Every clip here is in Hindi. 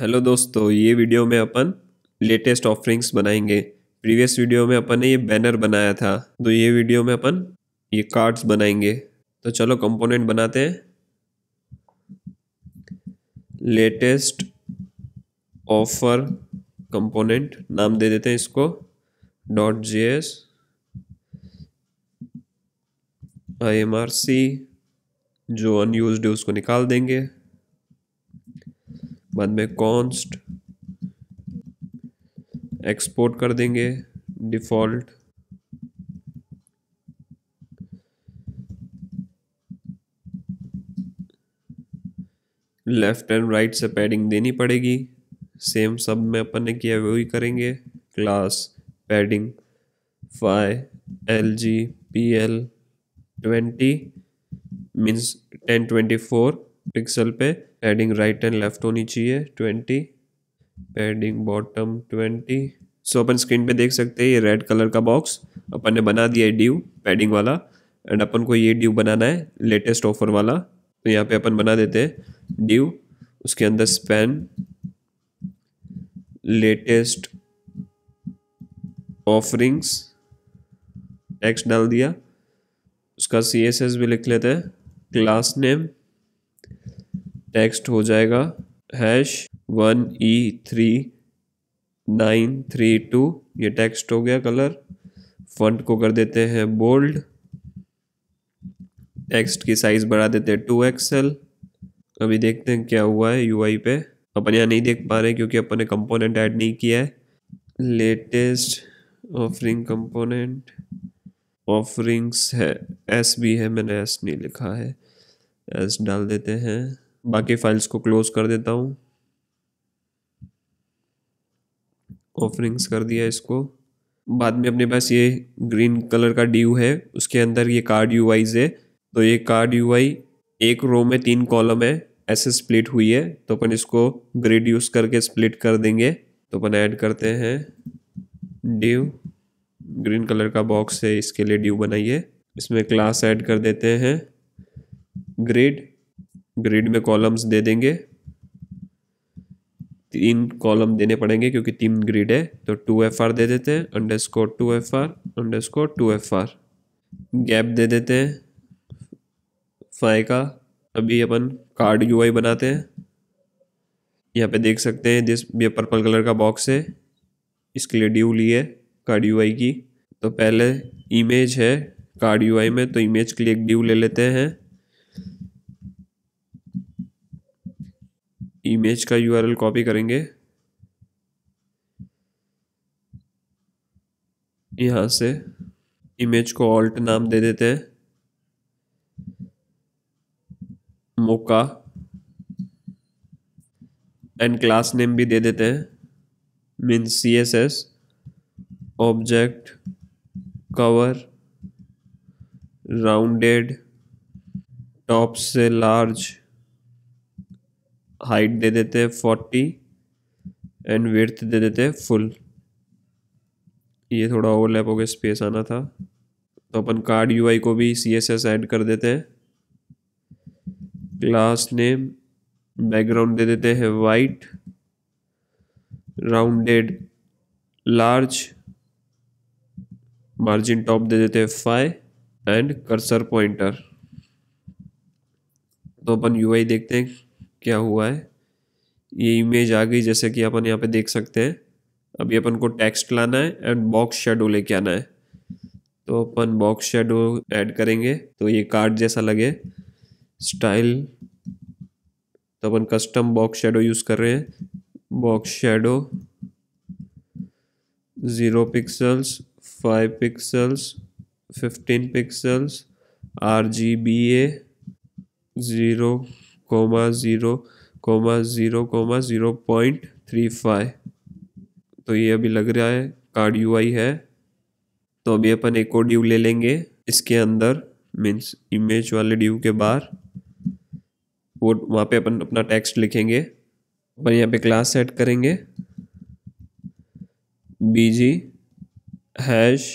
हेलो दोस्तों ये वीडियो में अपन लेटेस्ट ऑफरिंग्स बनाएंगे प्रीवियस वीडियो में अपन ने ये बैनर बनाया था तो ये वीडियो में अपन ये कार्ड्स बनाएंगे तो चलो कंपोनेंट बनाते हैं लेटेस्ट ऑफर कंपोनेंट नाम दे देते हैं इसको dot G S I M R C जो अनयूज है उसको निकाल देंगे बाद में कॉन्स्ट एक्सपोर्ट कर देंगे डिफ़ॉल्ट लेफ्ट एंड राइट से पैडिंग देनी पड़ेगी सेम सब में अपन ने किया वही करेंगे class padding five L G P L twenty means ten twenty four pixel पे पैडिंग राइट एंड लेफ्ट होनी चाहिए twenty padding bottom twenty so अपन स्क्रीन पे देख सकते हैं ये रेड कलर का बॉक्स अपन ने बना दिया है ड्यू पैडिंग वाला एंड अपन को ये ड्यू बनाना है लेटेस्ट ऑफर वाला तो यहाँ पे अपन बना देते हैं ड्यू उसके अंदर स्पेन लेटेस्ट ऑफरिंग्स टेक्स्ट डाल दिया उसका सी एस एस भी लिख लेते हैं क्लास नेम टेक्स्ट हो जाएगा hash one E three nine three two ये टेक्स्ट हो गया कलर फंट को कर देते हैं बोल्ड टेक्स्ट की साइज़ बढ़ा देते हैं टू एक्सएल अभी देखते हैं क्या हुआ है यूआई पे अपन यहाँ नहीं देख पा रहे क्योंकि अपन ने कंपोनेंट ऐड नहीं किया है लेटेस्ट ऑफरिंग कंपोनेंट ऑफरिंग्स है एस भी है मैंने एस नहीं लिखा है एस डाल देते हैं बाकी फाइल्स को क्लोज कर देता हूँ ऑफरिंग्स कर दिया इसको बाद में अपने पास ये ग्रीन कलर का डी है उसके अंदर ये कार्ड यू है तो ये कार्ड यू एक रो में तीन कॉलम है ऐसे स्प्लिट हुई है तो अपन इसको ग्रेड यूज करके स्प्लिट कर देंगे तो अपन ऐड करते हैं ड्यू ग्रीन कलर का बॉक्स है इसके लिए ड्यू बनाइए इसमें क्लास ऐड कर देते हैं ग्रेड ग्रिड में कॉलम्स दे देंगे तीन कॉलम देने पड़ेंगे क्योंकि तीन ग्रिड है तो टू एफ आर दे देते हैं underscore two F R underscore two F R gap दे देते हैं फाई का अभी अपन कार्ड यू आई बनाते हैं यहाँ पे देख सकते हैं जिस ये पर्पल कलर का बॉक्स है इसके लिए ड्यू ली है कार्ड यू आई की तो पहले इमेज है कार्ड यू आई में तो इमेज के लिए एक ड्यू ले लेते हैं इमेज का यूआरएल कॉपी करेंगे यहाँ से इमेज को ऑल्ट नाम दे देते हैं मोका एंड क्लास नेम भी दे देते हैं mean C S S object cover rounded top से लार्ज हाइट दे देते हैं फोर्टी एंड विर्थ दे देते हैं फुल ये थोड़ा ओवरलैप हो गया स्पेस आना था तो अपन कार्ड यूआई को भी सी एस एस ऐड कर देते हैं क्लास नेम बैकग्राउंड दे देते हैं white rounded large margin top दे देते हैं फाइव एंड कर्सर पॉइंटर तो अपन यूआई देखते हैं क्या हुआ है ये इमेज आ गई जैसे कि अपन यहाँ पे देख सकते हैं अभी अपन को टेक्स्ट लाना है एंड बॉक्स शेडो लेके आना है तो अपन बॉक्स शेडो ऐड करेंगे तो ये कार्ड जैसा लगे स्टाइल तो अपन कस्टम बॉक्स शेडो यूज़ कर रहे हैं box shadow zero pixels five pixels fifteen pixels R G B A zero comma zero comma zero comma zero point three five तो ये अभी लग रहा है कार्ड यू है तो अभी अपन एक और ड्यू ले लेंगे इसके अंदर मीन्स इमेज वाले ड्यू के बाहर वो वहाँ पे अपन अपना टेक्स्ट लिखेंगे अपन यहाँ पे क्लास सेट करेंगे B G hash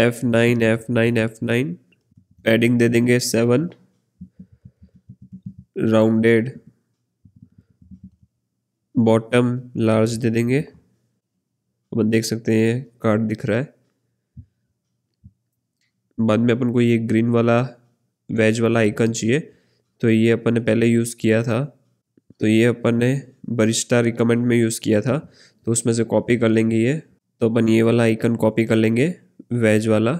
F nine F nine F nine padding दे देंगे सेवन राउंडेड बॉटम लार्ज दे देंगे अपन देख सकते हैं कार्ड दिख रहा है बाद में अपन को ये ग्रीन वाला वेज वाला आइकन चाहिए तो ये अपन ने पहले यूज़ किया था तो ये अपन ने बरिश्ता रिकमेंड में यूज़ किया था तो उसमें से कॉपी कर लेंगे ये तो अपन ये वाला आइकन कॉपी कर लेंगे वेज वाला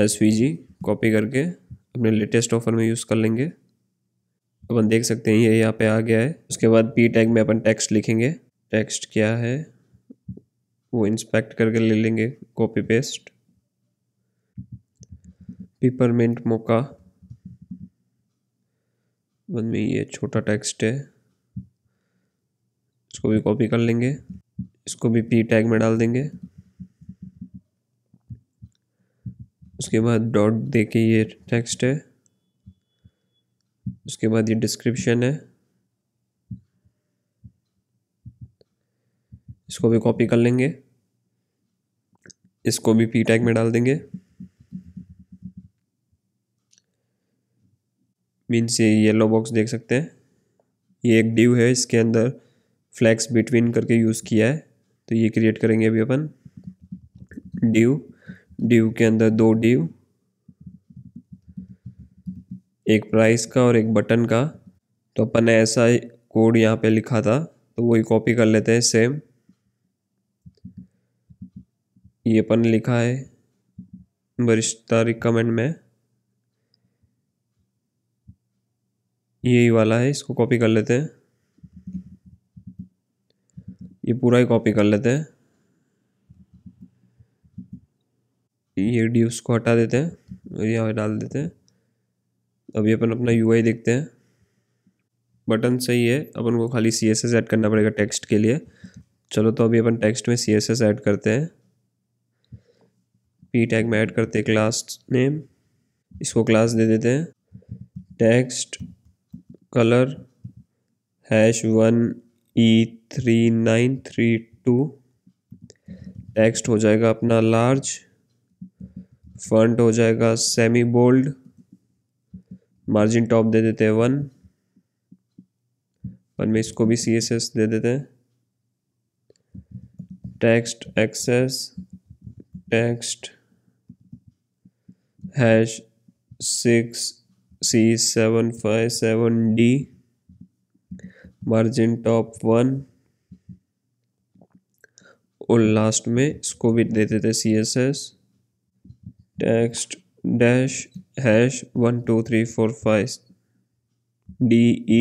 एस कॉपी करके अपने लेटेस्ट ऑफर में यूज़ कर लेंगे अपन देख सकते हैं ये यहाँ पे आ गया है उसके बाद पी टैग में अपन टेक्स्ट लिखेंगे टेक्स्ट क्या है वो इंस्पेक्ट करके ले लेंगे copy paste peppermint mocha one में ये छोटा टेक्स्ट है इसको भी कॉपी कर लेंगे इसको भी पी टैग में डाल देंगे उसके बाद डॉट दे के ये टेक्स्ट है उसके बाद ये डिस्क्रिप्शन है इसको भी कॉपी कर लेंगे इसको भी पी टैग में डाल देंगे मीन्स ये येलो बॉक्स देख सकते हैं ये एक ड्यू है इसके अंदर फ्लैक्स बिटवीन करके यूज़ किया है तो ये क्रिएट करेंगे अभी अपन ड्यू डिव के अंदर दो डीव एक प्राइस का और एक बटन का तो अपन ने ऐसा कोड यहाँ पे लिखा था तो वही कॉपी कर लेते हैं सेम ये अपन लिखा है बरिश्ता रिकमेंड में यही वाला है इसको कॉपी कर लेते हैं ये पूरा ही कॉपी कर लेते हैं ये डिव्स को हटा देते हैं और यहाँ डाल देते हैं अभी अपन अपना यू देखते हैं बटन सही है अपन को खाली सी एस एस ऐड करना पड़ेगा टेक्स्ट के लिए चलो तो अभी अपन टेक्स्ट में सी एस एस ऐड करते हैं पी टैग में ऐड करते हैं क्लास नेम इसको क्लास दे देते हैं text color hash one E three nine three two text हो जाएगा अपना लार्ज फ्रंट हो जाएगा सेमी बोल्ड मार्जिन टॉप दे देते हैं वन वन में इसको भी सी एस एस दे देते हैं text X S text hash six C seven five seven D margin top one और लास्ट में इसको भी दे देते C S S text dash hash one two three four five D E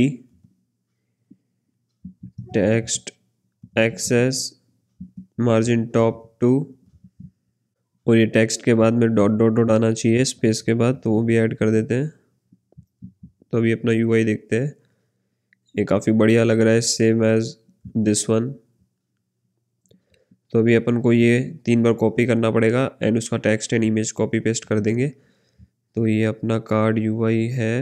text X S margin top two और ये टेक्स्ट के बाद में डॉट डॉट डॉट आना चाहिए स्पेस के बाद तो वो भी ऐड कर देते हैं तो अभी अपना यूआई देखते हैं ये काफ़ी बढ़िया लग रहा है सेम एज़ दिस वन तो अभी अपन को ये तीन बार कॉपी करना पड़ेगा एंड उसका text and image copy paste कर देंगे तो ये अपना कार्ड यू है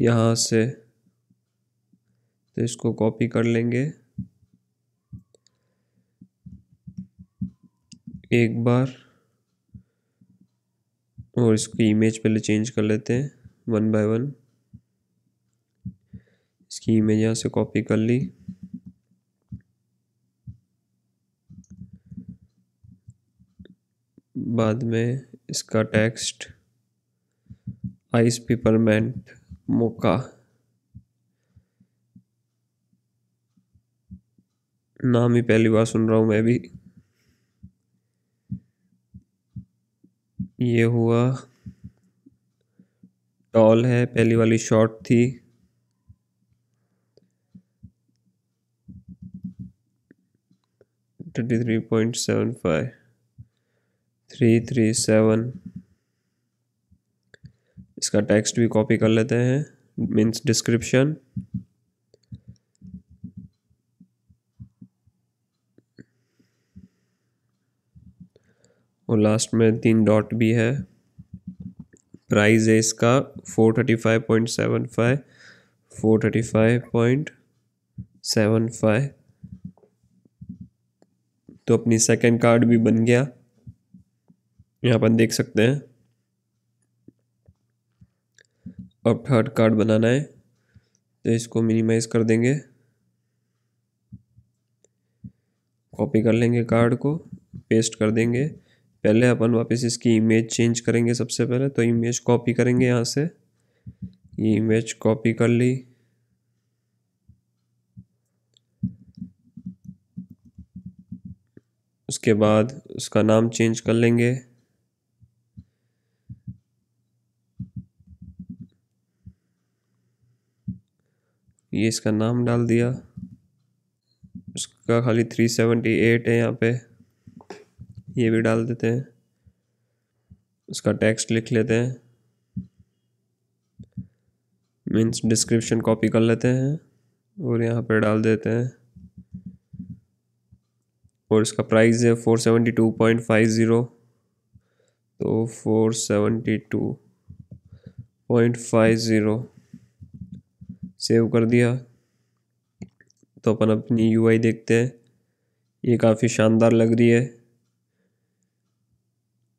यहाँ से तो इसको कॉपी कर लेंगे एक बार और इसकी इमेज पहले चेंज कर लेते हैं वन बाय वन इसकी इमेज यहाँ से कॉपी कर ली बाद में इसका टेक्स्ट आइस पिपरमेंट मोका नाम ही पहली बार सुन रहा हूँ मैं भी ये हुआ टॉल है पहली वाली शॉर्ट थी thirty three point seven five three three seven इसका टेक्स्ट भी कॉपी कर लेते हैं मीन्स डिस्क्रिप्शन और लास्ट में तीन डॉट भी है प्राइस है इसका four thirty five point seven five four thirty five point seven five तो अपनी सेकंड कार्ड भी बन गया यहाँ पर देख सकते हैं अब थर्ड कार्ड बनाना है तो इसको मिनिमाइज कर देंगे कॉपी कर लेंगे कार्ड को पेस्ट कर देंगे पहले अपन वापस इसकी इमेज चेंज करेंगे सबसे पहले तो इमेज कॉपी करेंगे यहाँ से ये इमेज कॉपी कर ली उसके बाद उसका नाम चेंज कर लेंगे ये इसका नाम डाल दिया उसका खाली थ्री सेवेंटी एट है यहाँ पे ये भी डाल देते हैं उसका टेक्स्ट लिख लेते हैं मीन्स डिस्क्रिप्शन कॉपी कर लेते हैं और यहाँ पे डाल देते हैं और इसका प्राइस है four seventy two point five zero तो four seventy two point five zero save कर दिया तो अपन अपनी यूआई देखते हैं ये काफ़ी शानदार लग रही है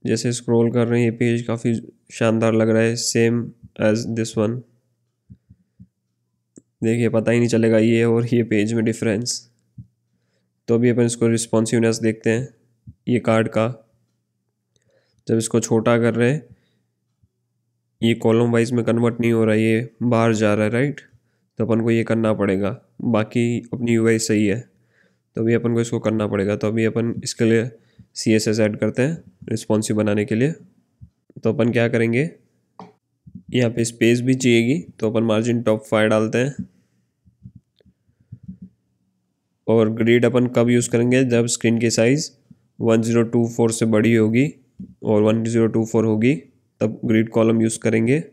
जैसे स्क्रॉल कर रहे हैं ये पेज काफ़ी शानदार लग रहा है सेम एज दिस वन देखिए पता ही नहीं चलेगा ये और ये पेज में डिफरेंस तो अभी अपन इसको रिस्पॉन्सिवनेस देखते हैं ये कार्ड का जब इसको छोटा कर रहे हैं ये कॉलम वाइज में कन्वर्ट नहीं हो रहा ये बाहर जा रहा है राइट तो अपन को ये करना पड़ेगा बाकी अपनी यू सही है तो अभी अपन को इसको करना पड़ेगा तो अभी अपन इसके लिए सी एस एस ऐड करते हैं रिस्पॉन्सिव बनाने के लिए तो अपन क्या करेंगे यहाँ पे स्पेस भी चाहिएगी तो अपन मार्जिन टॉप फाइव डालते हैं और ग्रेड अपन कब यूज़ करेंगे जब स्क्रीन की size one zero two four से बड़ी होगी और वन ज़ीरो टू फोर होगी तब ग्रीड कॉलम यूज़ करेंगे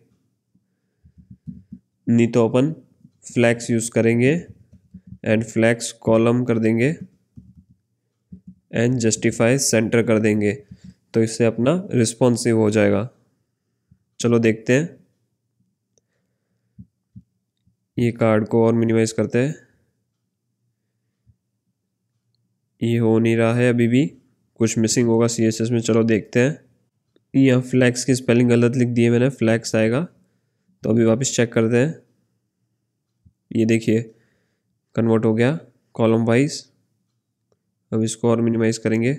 नहीं तो अपन फ्लैक्स यूज़ करेंगे एंड फ्लैक्स कॉलम कर देंगे एंड जस्टिफाई सेंटर कर देंगे तो इससे अपना रिस्पॉन्सिव हो जाएगा चलो देखते हैं ये कार्ड को और मिनिमाइज़ करते हैं ये हो नहीं रहा है अभी भी कुछ मिसिंग होगा सी एस एस में चलो देखते हैं यहाँ फ्लैक्स की स्पेलिंग गलत लिख दी है मैंने फ्लैक्स आएगा तो अभी वापस चेक करते हैं ये देखिए कन्वर्ट हो गया कॉलम वाइज अब इसको और मिनिमाइज़ करेंगे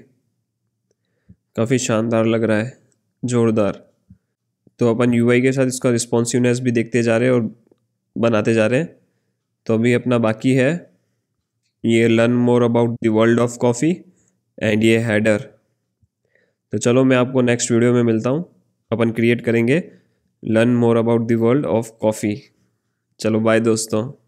काफ़ी शानदार लग रहा है ज़ोरदार तो अपन यू के साथ इसका रिस्पॉन्सिवनेस भी देखते जा रहे हैं और बनाते जा रहे हैं तो अभी अपना बाकी है ये learn more about the world of coffee and ये हैडर तो चलो मैं आपको नेक्स्ट वीडियो में मिलता हूँ अपन क्रिएट करेंगे learn more about the world of coffee चलो बाय दोस्तों